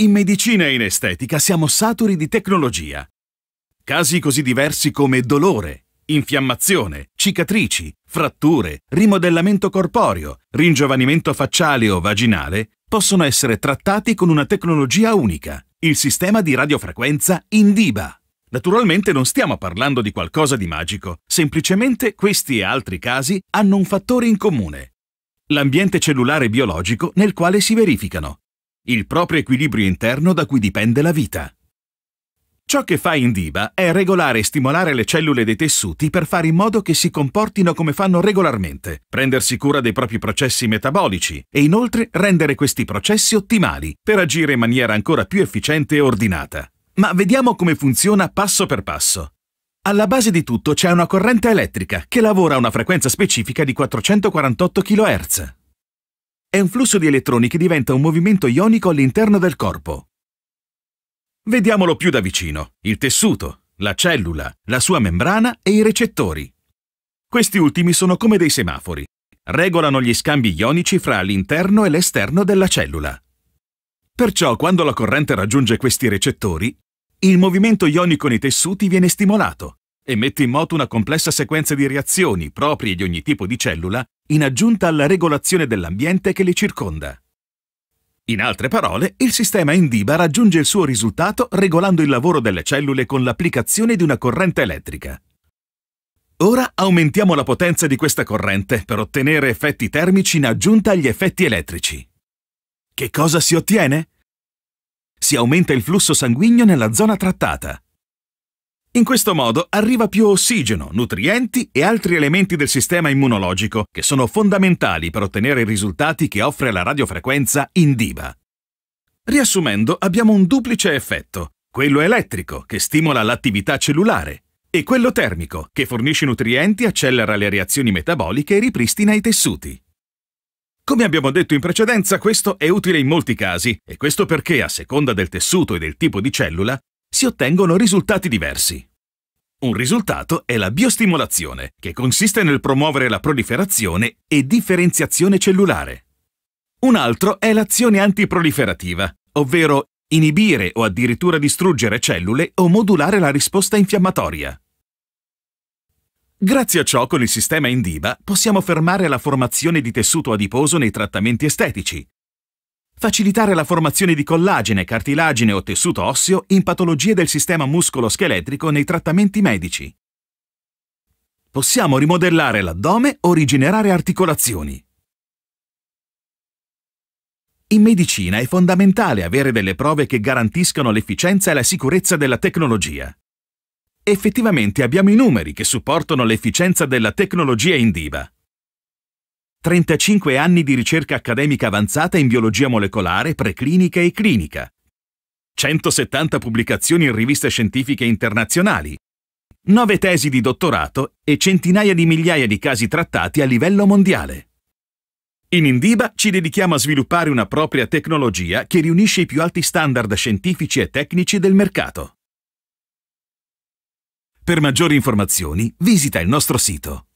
In medicina e in estetica siamo saturi di tecnologia. Casi così diversi come dolore, infiammazione, cicatrici, fratture, rimodellamento corporeo, ringiovanimento facciale o vaginale possono essere trattati con una tecnologia unica, il sistema di radiofrequenza INDIBA. Naturalmente non stiamo parlando di qualcosa di magico, semplicemente questi e altri casi hanno un fattore in comune. L'ambiente cellulare biologico nel quale si verificano, il proprio equilibrio interno da cui dipende la vita. Ciò che fa Indiva è regolare e stimolare le cellule dei tessuti per fare in modo che si comportino come fanno regolarmente, prendersi cura dei propri processi metabolici e inoltre rendere questi processi ottimali per agire in maniera ancora più efficiente e ordinata. Ma vediamo come funziona passo per passo. Alla base di tutto c'è una corrente elettrica che lavora a una frequenza specifica di 448 kHz. È un flusso di elettroni che diventa un movimento ionico all'interno del corpo. Vediamolo più da vicino. Il tessuto, la cellula, la sua membrana e i recettori. Questi ultimi sono come dei semafori. Regolano gli scambi ionici fra l'interno e l'esterno della cellula. Perciò quando la corrente raggiunge questi recettori, il movimento ionico nei tessuti viene stimolato e mette in moto una complessa sequenza di reazioni proprie di ogni tipo di cellula in aggiunta alla regolazione dell'ambiente che li circonda. In altre parole, il sistema Indiba raggiunge il suo risultato regolando il lavoro delle cellule con l'applicazione di una corrente elettrica. Ora aumentiamo la potenza di questa corrente per ottenere effetti termici in aggiunta agli effetti elettrici. Che cosa si ottiene? Si aumenta il flusso sanguigno nella zona trattata. In questo modo arriva più ossigeno, nutrienti e altri elementi del sistema immunologico che sono fondamentali per ottenere i risultati che offre la radiofrequenza in diva. Riassumendo, abbiamo un duplice effetto, quello elettrico che stimola l'attività cellulare e quello termico che fornisce nutrienti, accelera le reazioni metaboliche e ripristina i tessuti. Come abbiamo detto in precedenza, questo è utile in molti casi, e questo perché, a seconda del tessuto e del tipo di cellula, si ottengono risultati diversi. Un risultato è la biostimolazione, che consiste nel promuovere la proliferazione e differenziazione cellulare. Un altro è l'azione antiproliferativa, ovvero inibire o addirittura distruggere cellule o modulare la risposta infiammatoria. Grazie a ciò con il sistema Indiba possiamo fermare la formazione di tessuto adiposo nei trattamenti estetici, Facilitare la formazione di collagene, cartilagine o tessuto osseo in patologie del sistema muscoloscheletrico nei trattamenti medici. Possiamo rimodellare l'addome o rigenerare articolazioni. In medicina è fondamentale avere delle prove che garantiscano l'efficienza e la sicurezza della tecnologia. Effettivamente abbiamo i numeri che supportano l'efficienza della tecnologia in DIVA. 35 anni di ricerca accademica avanzata in biologia molecolare, preclinica e clinica, 170 pubblicazioni in riviste scientifiche internazionali, 9 tesi di dottorato e centinaia di migliaia di casi trattati a livello mondiale. In Indiba ci dedichiamo a sviluppare una propria tecnologia che riunisce i più alti standard scientifici e tecnici del mercato. Per maggiori informazioni visita il nostro sito